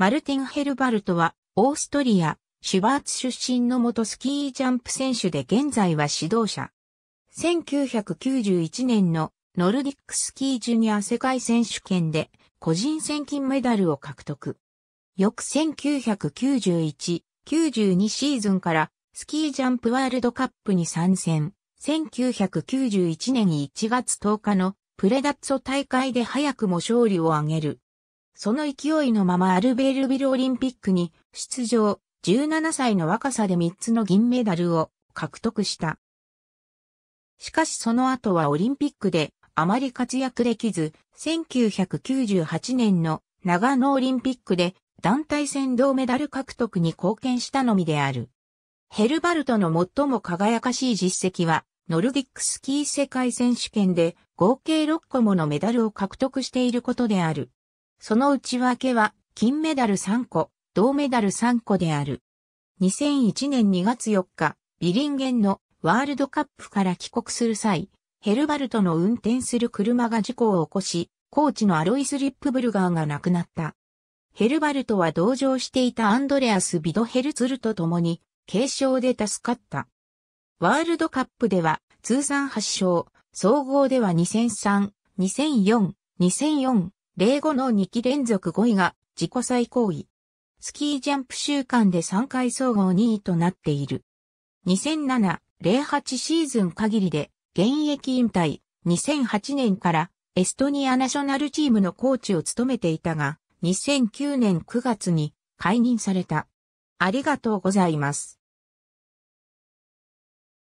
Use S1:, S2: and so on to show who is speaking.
S1: マルティン・ヘルバルトは、オーストリア、シュバーツ出身
S2: の元スキージャンプ選手で現在は指導者。1991年のノルディックスキージュニア世界選手権で個人戦金メダルを獲得。翌1991、92シーズンからスキージャンプワールドカップに参戦。1991年1月10日のプレダッツォ大会で早くも勝利を挙げる。その勢いのままアルベールビルオリンピックに出場、17歳の若さで3つの銀メダルを獲得した。しかしその後はオリンピックであまり活躍できず、1998年の長野オリンピックで団体戦銅メダル獲得に貢献したのみである。ヘルバルトの最も輝かしい実績は、ノルディックスキー世界選手権で合計6個ものメダルを獲得していることである。その内訳は、金メダル3個、銅メダル3個である。2001年2月4日、ビリンゲンのワールドカップから帰国する際、ヘルバルトの運転する車が事故を起こし、コーチのアロイス・リップブルガーが亡くなった。ヘルバルトは同乗していたアンドレアス・ビドヘルツルと共に、軽傷で助かった。ワールドカップでは、通算8勝、総合では2003、2004、2004、例後の2期連続5位が自己最高位。スキージャンプ週間で3回総合2位となっている。2007、08シーズン限りで現役引退、2008年からエストニアナショナルチームのコーチを務めていたが、
S1: 2009年9月に解任された。ありがとうございます。